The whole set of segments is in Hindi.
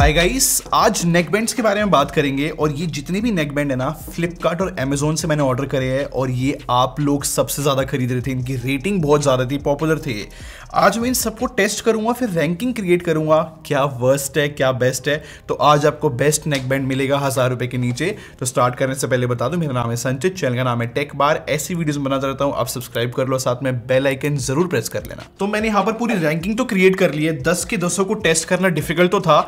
हाय गाइस आज नेक बैंड्स के बारे में बात करेंगे और ये जितने भी नेक बैंड है ना फ्लिपकार्ट और अमेजोन से मैंने ऑर्डर करे हैं और ये आप लोग सबसे ज़्यादा खरीद रहे थे इनकी रेटिंग बहुत ज़्यादा थी पॉपुलर थे आज मैं इन सबको टेस्ट करूँगा फिर रैंकिंग क्रिएट करूँगा क्या वर्स्ट है क्या बेस्ट है तो आज आपको बेस्ट नेक बैंड मिलेगा हज़ार रुपए के नीचे तो स्टार्ट करने से पहले बता दूँ मेरा नाम है संचित चैनल का नाम है टेक बार ऐसी वीडियोज बनाता रहता हूँ आप सब्सक्राइब कर लो साथ में बेल आइकन जरूर प्रेस कर लेना तो मैंने यहाँ पर पूरी रैंकिंग तो क्रिएट कर ली है दस के दसों को टेस्ट करना डिफिकल्ट तो था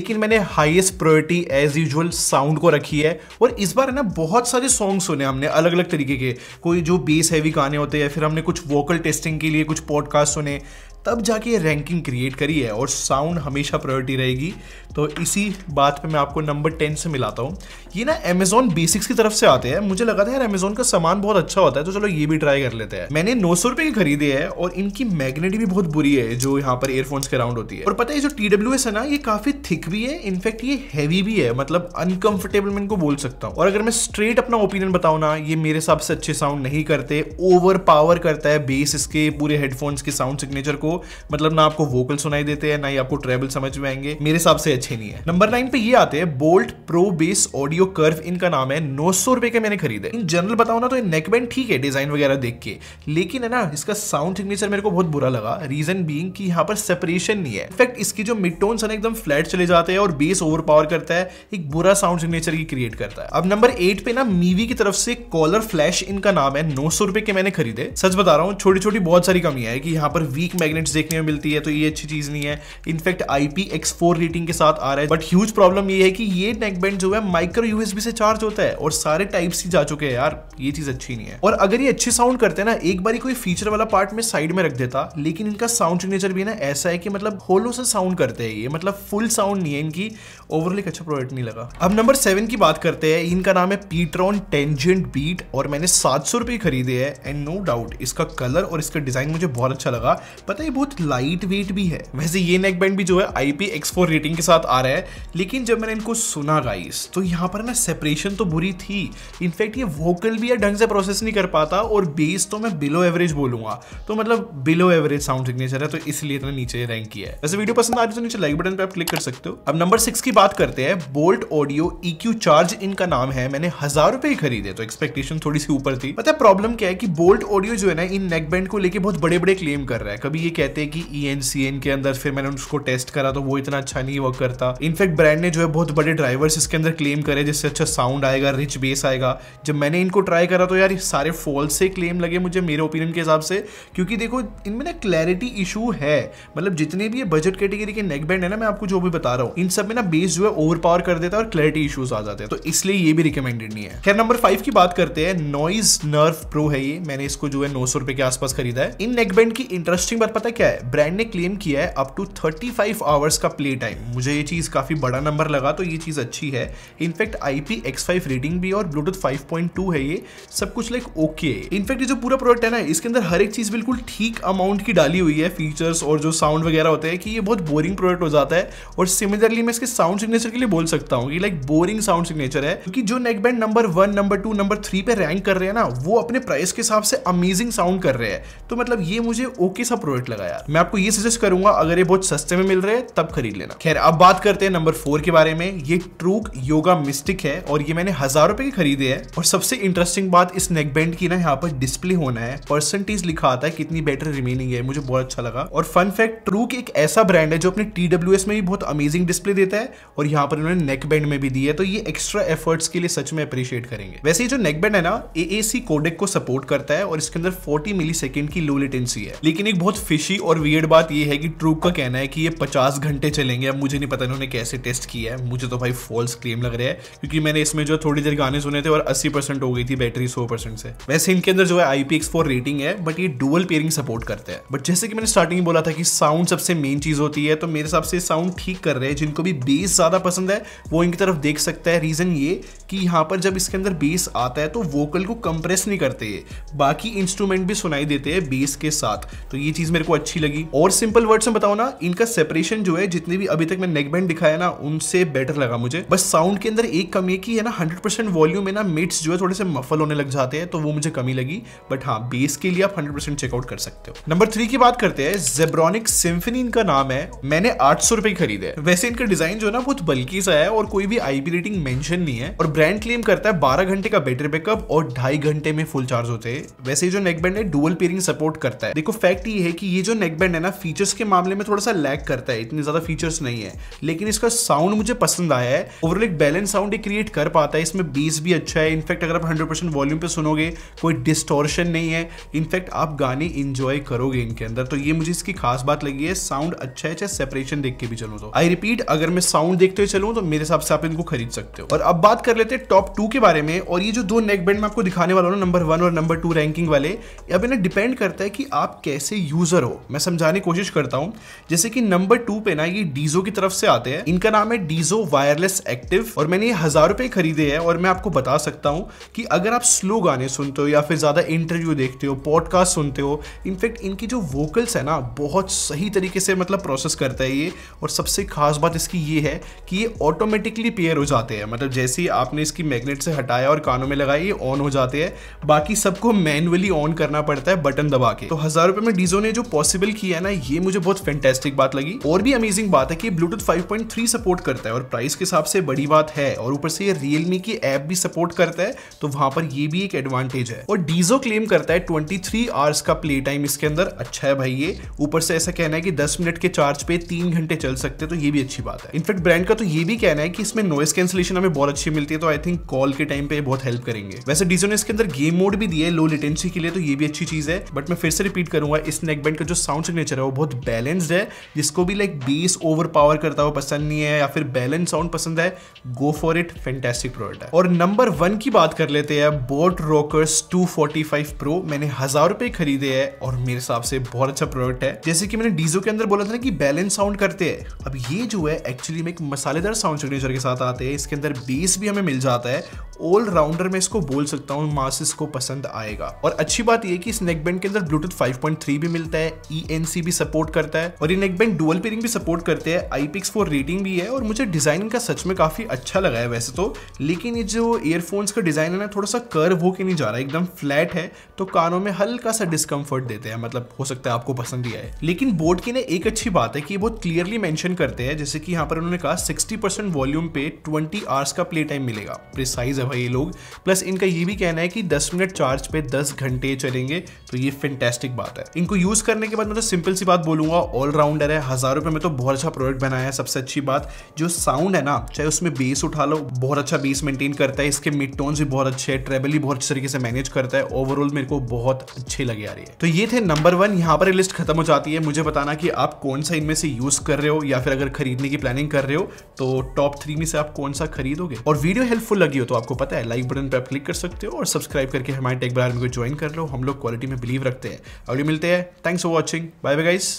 लेकिन मैंने highest priority as usual sound को रखी है और इस बार है ना बहुत सारे सॉन्ग सुने हमने अलग अलग तरीके के कोई जो बेस हैवी गाने होते हैं फिर हमने कुछ वोकल टेस्टिंग के लिए कुछ पॉडकास्ट सुने तब जाके रैंकिंग क्रिएट करी है और साउंड हमेशा प्रायोरिटी रहेगी तो इसी बात पे मैं आपको नंबर टेन से मिलाता हूँ ये ना अमेजोन बेसिक्स की तरफ से आते हैं मुझे लगा था यार अमेजोन का सामान बहुत अच्छा होता है तो चलो ये भी ट्राई कर लेते हैं मैंने नौ सौ रुपये की खरीदे है और इनकी मैग्नेट भी बहुत बुरी है जो यहाँ पर एयरफोन्स के राउंड होती है और पता है जो टी डब्ल्यू एस है ना ये काफी थिक भी है इनफैक्ट ये हैवी भी है मतलब अनकंफर्टेबल मैं इनको बोल सकता हूँ और अगर मैं स्ट्रेट अपना ओपिनियन बताऊँ ना ये मेरे हिसाब से अच्छे साउंड नहीं करते ओवर पावर करता है बेस इसके पूरे हेडफोन्स के साउंड सिग्नेचर को आपको मतलब ना आपको वोकल सुनाई देते हैं ना ही आपको ट्रेबल समझ में आएंगे मेरे हिसाब से अच्छे नहीं है नंबर नाइन पे ये आते हैं Boult Pro Bass audio curve इनका नाम है नौ सौ रुपए के मैंने खरीदे इन जनरल बताओ ना तो नेकबैंड ठीक है डिजाइन वगैरह देख के लेकिन है ना इसका साउंड सिग्नेचर मेरे को बहुत बुरा लगा रीजन बींग की यहाँ पर सेपरेशन नहीं है इनफेक्ट इसकी जो मिड टोन है एकदम फ्लैट चले जाते हैं और बेस ओवर पावर करता है एक बुरा साउंड सिग्नेचर की क्रिएट करता है अब नंबर एट पे ना मीवी की तरफ से कॉलर फ्लैश इनका नाम है नौ सौ रुपए के मैंने खरीदे सच बता रहा हूँ छोटी छोटी बहुत सारी कमियां है कि यहाँ पर वीक मैग्नेट वेरियंट्स देखने में मिलती है तो ये अच्छी चीज़ नहीं है in fact IP X four rating के साथ आ रहा है बट ह्यूज प्रॉब्लम ये है कि ये नेकबैंड जो है माइक्रो यूएसबी से चार्ज होता है और सारे टाइप सी जा चुके हैं यार ये चीज़ अच्छी नहीं है और अगर ये अच्छे साउंड करते ना एक बार कोई फीचर वाला पार्ट में साइड में रख देता लेकिन इनका साउंड सिग्नेचर भी ना ऐसा है कि मतलब होलो से साउंड करते हैं ये मतलब फुल साउंड नहीं है इनकी ओवरली अच्छा प्रोडक्ट नहीं लगा अब नंबर सेवन की बात करते हैं इनका नाम है पीट्रॉन टेंजेंट बीट और मैंने सात सौ रुपये खरीदे है एंड नो डाउट इसका कलर और इसका डिज़ाइन मुझे बहुत अच्छा लगा पता है बहुत लाइट वेट भी है वैसे ये नेक बैंड भी जो है I P X four rating के साथ आ रहा है लेकिन जब मैंने इनको सुना गाइस तो यहाँ पर ना सेपरेशन तो बुरी थी इनफैक्ट ये वोकल भी ढंग से प्रोसेस नहीं कर पाता और बेस तो मैं बिलो एवरेज बोलूंगा तो मतलब बिलो एवरेज साउंड सिग्नेचर है तो इसलिए इतना नीचे रैंक किया है वैसे वीडियो पसंद आ रही तो नीचे लाइक बटन पर आप क्लिक कर सकते हो अब नंबर सिक्स की बात करते हैं बोल्ट ऑडियो EQ चार्ज इनका नाम है मैंने हजार रुपए खरीदे तो एक्सपेक्टेशन थोड़ी सी ऊपर थी पता है प्रॉब्लम क्या है कि बोल्ट ऑडियो जो है ना इन नेक बैंड को लेके बहुत बड़े बड़े क्लेम कर रहा है कभी ये कहते हैं कि ई e के अंदर फिर मैंने उसको टेस्ट करा तो वो इतना अच्छा नहीं वर्क करता इनफैक्ट ब्रांड ने जो है बहुत बड़े ड्राइवर्स इसके अंदर क्लेम करे जिससे अच्छा साउंड आएगा रिच बेस आएगा जब मैंने इनको ट्राई करा तो यार सारे फॉल्स से क्लेम लगे मुझे मेरे ओपिनियन के हिसाब से क्योंकि देखो इनमें ना क्लैरिटी इशू है मतलब जितने भी ये बजट कैटेगरी के नेक बैंड है ना मैं आपको जो भी बता रहा हूँ इन सब में ना बेस चीज जो है ओवर पावर कर देता है और क्लैरिटी इशूज आ जाते हैं तो इसलिए ये भी रिकमेंडेड नहीं है खैर नंबर फाइव की बात करते हैं नॉइज नर्व प्रो है ये मैंने इसको जो है नौ सौ रुपए के आसपास खरीदा है इन नेकबैंड की इंटरेस्टिंग बात पता क्या है ब्रांड ने क्लेम किया है up to thirty five hours का प्ले टाइम मुझे ये चीज काफी बड़ा नंबर लगा तो ये चीज अच्छी है in fact I P X five rating भी और ब्लूटूथ फाइव पॉइंट टू है ये सब कुछ लाइक ओके है इनफैक्ट ये जो पूरा प्रोडक्ट है ना इसके अंदर हर एक चीज बिल्कुल ठीक अमाउंट की डाली हुई है फीचर्स और जो साउंड वगैरह होते हैं कि ये बहुत बोरिंग प्रोडक्ट हो जाता है और सिमिलरली मैं इसके साउंड साउंड सिग्नेचर के लिए बोल सकता हूँ लाइक बोरिंग साउंड सिग्नेचर है क्योंकि जो neck band number one number two number three पे रैंक कर रहे हैं ना वो अपने प्राइस के हिसाब से अमेजिंग साउंड कर रहे हैं तो मतलब ये मुझे ओके सा प्रोडक्ट लगा यार मैं आपको ये सजेस्ट करूंगा अगर ये बहुत सस्ते में मिल रहे हैं तब खरीद लेना खैर अब बात करते हैं नंबर फोर के बारे में ये ट्रूक योगा मिस्टिक है और ये मैंने हजार रुपए के खरीदे है और सबसे इंटरेस्टिंग बात इस नेक बैंड की ना यहाँ पर डिस्प्ले होना है परसेंटेज लिखा आता है कितनी बैटरी रिमेनिंग है मुझे बहुत अच्छा लगा और फन फैक्ट ट्रूक एक ऐसा ब्रांड है जो अपने टी में भी बहुत अमेजिंग डिस्प्ले देता है और यहाँ पर इन्होंने नेक बैंड में भी दी है तो ये एक्स्ट्रा एफर्ट्स के लिए सच में अप्रिशिएट करेंगे वैसे जो नेक बैंड है ना ए कोडेक को सपोर्ट करता है और इसके अंदर फोर्टी मिली की लो लेटेंसी है लेकिन एक बहुत फिशी और वियर्ड बात यह है कि ट्रूक का कहना है कि ये पचास घंटे चलेंगे अब मुझे नहीं पता इन्होंने कैसे टेस्ट किया है मुझे तो भाई फॉल्स क्लेम लग रहा है क्योंकि मैंने इसमें जो थोड़ी देर गाने सुने थे और अस्सी परसेंट हो गई थी बैटरी सौ परसेंट से वैसे इनके अंदर जो है आई रेटिंग है बट ये डुअल पेयरिंग सपोर्ट करते हैं बट जैसे कि मैंने स्टार्टिंग बोला था कि साउंड सबसे मेन चीज होती है तो मेरे हिसाब से साउंड ठीक कर रहे हैं जिनको भी बेस बेस ज़्यादा पसंद है वो इनकी तरफ देख सकता है रीज़न ये कि यहाँ पर जब इसके अंदर बेस आता है तो वोकल को कंप्रेस नहीं करते ये बाकी इंस्ट्रूमेंट भी सुनाई देते हैं बेस के साथ तो ये चीज़ मेरे को अच्छी लगी और सिंपल वर्ड्स में बताओ ना इनका सेपरेशन जो है जितने भी अभी तक मैं नेकबैंड दिखाया ना उनसे बेटर लगा मुझे बस साउंड के अंदर एक कमी है कि है ना हंड्रेड वॉल्यूम है ना मिट्स जो है थोड़े से मफल होने लग जाते हैं तो वो मुझे कमी लगी बट हाँ बेस के लिए आप हंड्रेड चेकआउट कर सकते हो नंबर थ्री की बात करते हैं जेब्रॉनिक सिम्फनी इनका नाम है मैंने आठ सौ रुपये खरीदे वैसे इनका डिजाइन जो है ना ना कुछ बल्कि सा है और कोई भी आईपी रेटिंग मेंशन नहीं है और ब्रांड क्लेम करता है बारह घंटे का बैटरी बैकअप और ढाई घंटे में फुल चार्ज होते हैं वैसे जो नेकबैंड है डुअल पेयरिंग सपोर्ट करता है देखो फैक्ट ये है कि ये जो नेकबैंड है ना फीचर्स के मामले में थोड़ा सा लैक करता है इतने ज्यादा फीचर्स नहीं है लेकिन इसका साउंड मुझे पसंद आया है ओवरऑल एक बैलेंस साउंड क्रिएट कर पाता है इसमें बेस भी अच्छा है इनफैक्ट अगर आप हंड्रेड वॉल्यूम पे सुनोगे कोई डिस्टोर्शन नहीं है इनफैक्ट आप गाने इंजॉय करोगे इनके अंदर तो ये मुझे इसकी खास बात लगी है साउंड अच्छा है चाहे सेपरेशन देख के भी चलो तो आई रिपीट अगर मैं साउंड अमाउंट देखते हुए चलूँ तो मेरे हिसाब से आप इनको खरीद सकते हो और अब बात कर लेते हैं टॉप टू के बारे में और ये जो दो नेक बैंड मैं आपको दिखाने वाला हूँ नंबर वन और नंबर टू रैंकिंग वाले अब इन्हें डिपेंड करता है कि आप कैसे यूज़र हो मैं समझाने की कोशिश करता हूँ जैसे कि नंबर टू पे ना ये डीजो की तरफ से आते हैं इनका नाम है डीजो वायरलेस एक्टिव और मैंने ये हज़ार रुपये खरीदे हैं और मैं आपको बता सकता हूँ कि अगर आप स्लो गाने सुनते हो या फिर ज़्यादा इंटरव्यू देखते हो पॉडकास्ट सुनते हो इनफैक्ट इनकी जो वोकल्स है ना बहुत सही तरीके से मतलब प्रोसेस करता है ये और सबसे खास बात इसकी ये है कि ये ऑटोमेटिकली पेयर हो जाते हैं मतलब जैसे ही आपने इसकी मैग्नेट से हटाया और कानों में लगाया ये ऑन हो जाते हैं बाकी सबको मैनुअली ऑन करना पड़ता है बटन दबा के तो हज़ार रुपए में डीजो ने जो पॉसिबल किया है ना ये मुझे बहुत फैंटेस्टिक बात लगी और भी अमेजिंग बात है कि ब्लूटूथ फाइव सपोर्ट करता है और प्राइस के हिसाब से बड़ी बात है और ऊपर से ये रियलमी की ऐप भी सपोर्ट करता है तो वहां पर ये भी एक एडवांटेज है और डीजो क्लेम करता है ट्वेंटी आवर्स का प्ले टाइम इसके अंदर अच्छा है भाई ये ऊपर से ऐसा कहना है कि दस मिनट के चार्ज पे तीन घंटे चल सकते तो ये भी अच्छी बात है इनफेक्ट ब्रांड का तो ये भी कहना है कि इसमें नॉइस कैंसिलेशन हमें बहुत अच्छी मिलती है तो आई थिंक कॉल के टाइम पे बहुत हेल्प करेंगे वैसे डीजो ने इसके अंदर गेम मोड भी दिया है लो लेटेंसी के लिए तो ये भी अच्छी चीज है बट मैं फिर से रिपीट करूंगा इस नेकबैंड का जो साउंड सिग्नेचर है वो बहुत बैलेंस्ड है जिसको भी लाइक बेस ओवर पावर करता हुआ पसंद नहीं है या फिर बैलेंस साउंड पसंद है go for it fantastic product है और नंबर वन की बात कर लेते हैं बोट रॉकर्स टू प्रो मैंने हजार रुपए खरीदे है और मेरे हिसाब से बहुत अच्छा प्रोडक्ट है जैसे कि मैंने डीजो के अंदर बोला था ना कि बैलेंस साउंड करते हैं अब ये जो है एक्चुअली में एक मसालेदार साउंड सिग्नेचर के साथ आते हैं इसके अंदर बेस भी हमें मिल जाता है ऑल राउंडर में इसको बोल सकता हूँ मासिस को पसंद आएगा और अच्छी बात यह कि इस नेकबैंड के अंदर ब्लूटूथ 5.3 भी मिलता है ई e भी सपोर्ट करता है और ये नेकबैंड डुअल पेरिंग भी सपोर्ट करते हैं आई पिक्स फोर रेटिंग भी है और मुझे डिजाइन का सच में काफी अच्छा लगा है वैसे तो लेकिन ये जो ईयरफोन्स का डिजाइन है ना थोड़ा सा कर्व होके नहीं जा रहा एकदम फ्लैट है तो कानों में हल्का सा डिस्कम्फर्ट देते हैं मतलब हो सकता है आपको पसंद ही आए लेकिन बोर्ड की ना एक अच्छी बात है कि बहुत क्लियरली मैंशन करते हैं जैसे कि यहाँ पर उन्होंने कहा का 60 परसेंट वॉल्यूम पे 20 आवर्स का प्ले टाइम मिलेगा प्रिसाइज है भाई ये लोग प्लस इनका ये भी कहना है कि 10 मिनट चार्ज पे 10 घंटे चलेंगे तो ये फेंटेस्टिक बात है इनको यूज़ करने के बाद मैं तो सिंपल सी बात बोलूंगा ऑलराउंडर है हज़ार रुपये में तो बहुत अच्छा प्रोडक्ट बनाया है सबसे अच्छी बात जो साउंड है ना चाहे उसमें बेस उठा लो बहुत अच्छा बेस मेंटेन करता है इसके मिड टोन्स भी बहुत अच्छे है ट्रेवल भी बहुत अच्छे तरीके से मैनेज करता है ओवरऑल मेरे को बहुत अच्छे लगे आ रही है तो ये थे नंबर वन यहाँ पर लिस्ट खत्म हो जाती है मुझे बताना कि आप कौन सा इनमें से यूज़ कर रहे हो या फिर अगर खरीदने की प्लानिंग कर रहे हो तो टॉप थ्री में से आप कौन सा खरीदोगे और वीडियो हेल्पफुल लगी हो तो आपको पता है लाइक बटन पर आप क्लिक कर सकते हो और सब्सक्राइब करके हमारे टेक बार को ज्वाइन कर लो हम लोग क्वालिटी में बिलीव रखते हैं अगले मिलते हैं thanks for watching bye bye guys